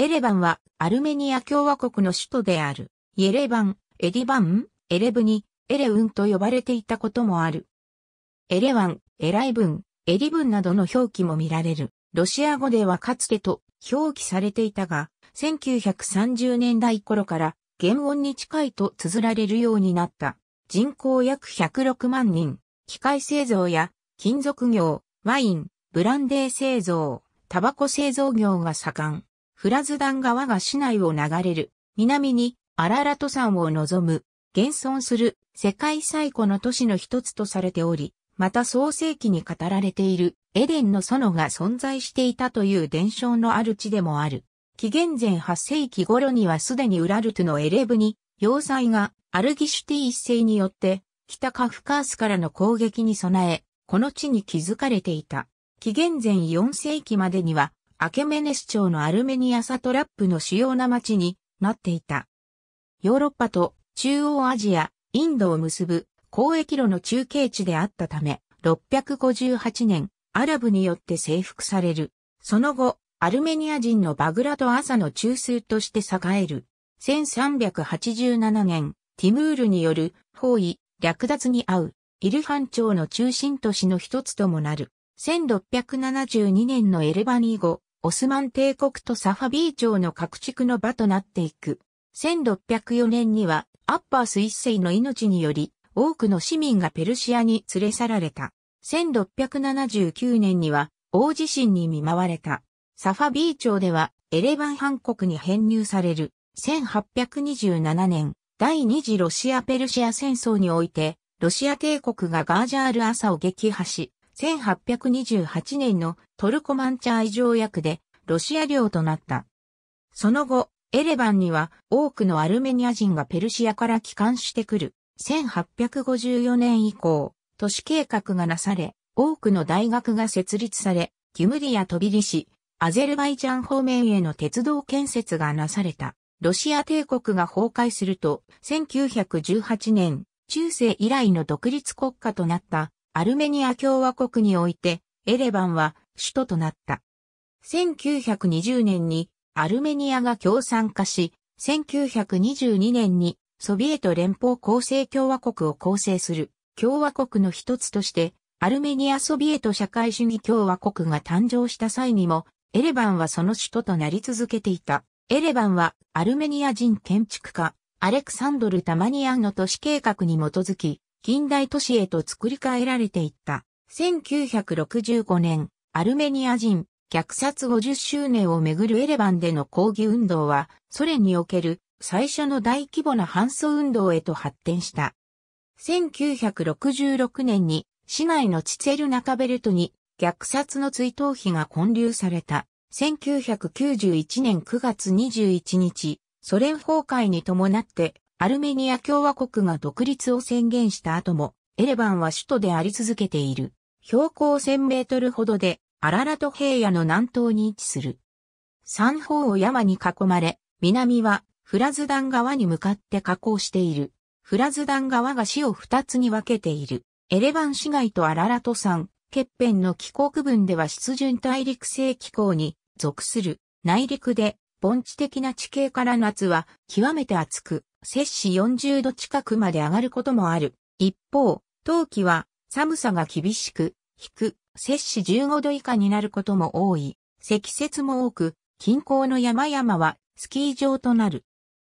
エレバンはアルメニア共和国の首都である、イエレバン、エディバン、エレブに、エレウンと呼ばれていたこともある。エレワン、エライブン、エディブンなどの表記も見られる。ロシア語ではかつてと表記されていたが、1930年代頃から原音に近いと綴られるようになった。人口約106万人、機械製造や金属業、ワイン、ブランデー製造、タバコ製造業が盛ん。フラズダン川が市内を流れる、南にアララト山を望む、現存する世界最古の都市の一つとされており、また創世紀に語られているエデンの園が存在していたという伝承のある地でもある。紀元前8世紀頃にはすでにウラルトのエレブに要塞がアルギシュティ一世によって北カフカースからの攻撃に備え、この地に築かれていた。紀元前4世紀までにはアケメネス朝のアルメニアサトラップの主要な町になっていた。ヨーロッパと中央アジア、インドを結ぶ交易路の中継地であったため、658年、アラブによって征服される。その後、アルメニア人のバグラと朝の中枢として栄える。1387年、ティムールによる包囲、略奪に遭う、イルファン朝の中心都市の一つともなる。1672年のエルバニー後、オスマン帝国とサファビー朝の各地区の場となっていく。1604年にはアッパース一世の命により多くの市民がペルシアに連れ去られた。1679年には大地震に見舞われた。サファビー朝ではエレバン半国に編入される。1827年、第二次ロシア・ペルシア戦争において、ロシア帝国がガージャール朝を撃破し、1828年のトルコマンチャイ条約でロシア領となった。その後、エレバンには多くのアルメニア人がペルシアから帰還してくる。1854年以降、都市計画がなされ、多くの大学が設立され、ギュムリア飛びリ市、アゼルバイジャン方面への鉄道建設がなされた。ロシア帝国が崩壊すると、1918年、中世以来の独立国家となったアルメニア共和国において、エレバンは首都となった。1920年にアルメニアが共産化し、1922年にソビエト連邦構成共和国を構成する共和国の一つとして、アルメニアソビエト社会主義共和国が誕生した際にも、エレバンはその首都となり続けていた。エレバンはアルメニア人建築家、アレクサンドル・タマニアンの都市計画に基づき、近代都市へと作り変えられていった。1965年、アルメニア人、虐殺50周年をめぐるエレバンでの抗議運動は、ソ連における最初の大規模な反送運動へと発展した。1966年に市内のチツェルナカベルトに虐殺の追悼碑が建立された。1991年9月21日、ソ連崩壊に伴ってアルメニア共和国が独立を宣言した後も、エレバンは首都であり続けている。標高1000メートルほどで、アララト平野の南東に位置する。三方を山に囲まれ、南はフラズダン川に向かって下降している。フラズダン川が市を二つに分けている。エレバン市街とアララト山、欠片の気候区分では湿潤大陸性気候に属する。内陸で盆地的な地形から夏は極めて暑く、摂氏40度近くまで上がることもある。一方、冬季は寒さが厳しく、低く、摂氏15度以下になることも多い。積雪も多く、近郊の山々はスキー場となる。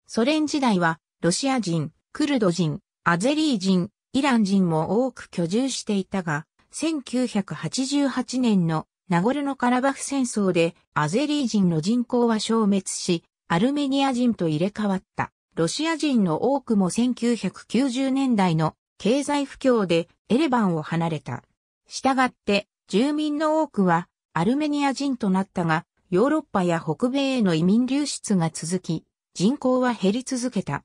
ソ連時代はロシア人、クルド人、アゼリー人、イラン人も多く居住していたが、1988年のナゴルノカラバフ戦争でアゼリー人の人口は消滅し、アルメニア人と入れ替わった。ロシア人の多くも1990年代の経済不況でエレバンを離れた。したがって住民の多くはアルメニア人となったが、ヨーロッパや北米への移民流出が続き、人口は減り続けた。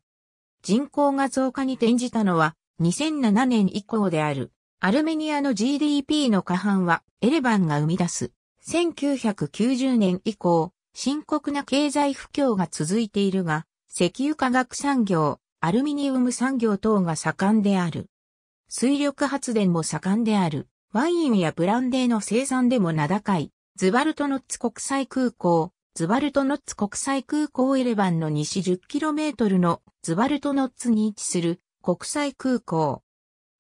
人口が増加に転じたのは2007年以降である。アルメニアの GDP の過半はエレバンが生み出す。1990年以降、深刻な経済不況が続いているが、石油化学産業、アルミニウム産業等が盛んである。水力発電も盛んである。ワインやブランデーの生産でも名高い。ズバルトノッツ国際空港。ズバルトノッツ国際空港エレバンの西 10km のズバルトノッツに位置する国際空港。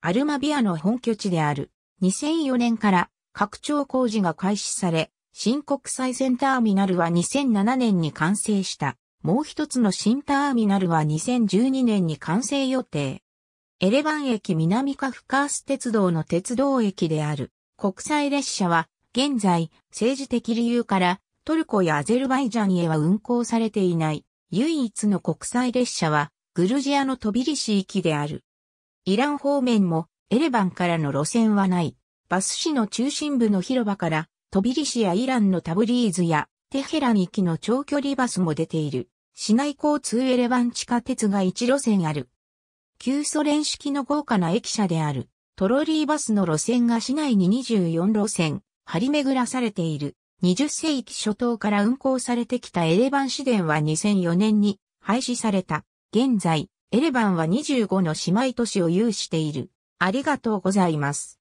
アルマビアの本拠地である。2004年から拡張工事が開始され、新国際線ターミナルは2007年に完成した。もう一つの新ターミナルは2012年に完成予定。エレバン駅南カフカース鉄道の鉄道駅である。国際列車は現在政治的理由からトルコやアゼルバイジャンへは運行されていない。唯一の国際列車はグルジアのトビリシ行きである。イラン方面もエレバンからの路線はない。バス市の中心部の広場から、トビリシやイランのタブリーズやテヘラン行きの長距離バスも出ている。市内交通エレバン地下鉄が1路線ある。旧ソ連式の豪華な駅舎である。トロリーバスの路線が市内に24路線、張り巡らされている。20世紀初頭から運行されてきたエレバン市電は2004年に廃止された。現在、エレバンは25の姉妹都市を有している。ありがとうございます。